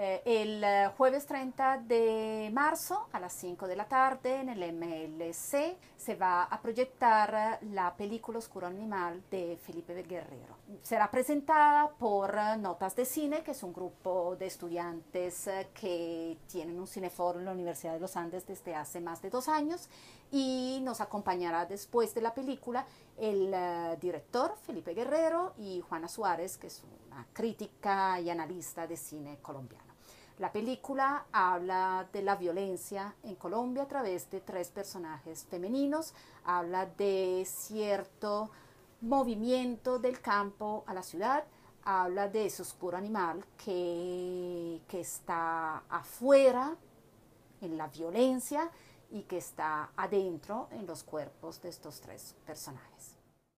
Eh, el eh, jueves 30 de marzo a las 5 de la tarde en el MLC se va a proyectar eh, la película Oscuro Animal de Felipe Guerrero. Será presentada por Notas de Cine, que es un grupo de estudiantes que tienen un cineforo en la Universidad de los Andes desde hace más de dos años y nos acompañará después de la película el director Felipe Guerrero y Juana Suárez, que es una crítica y analista de cine colombiano. La película habla de la violencia en Colombia a través de tres personajes femeninos, habla de cierto movimiento del campo a la ciudad, habla de ese oscuro animal que, que está afuera en la violencia y que está adentro en los cuerpos de estos tres personajes.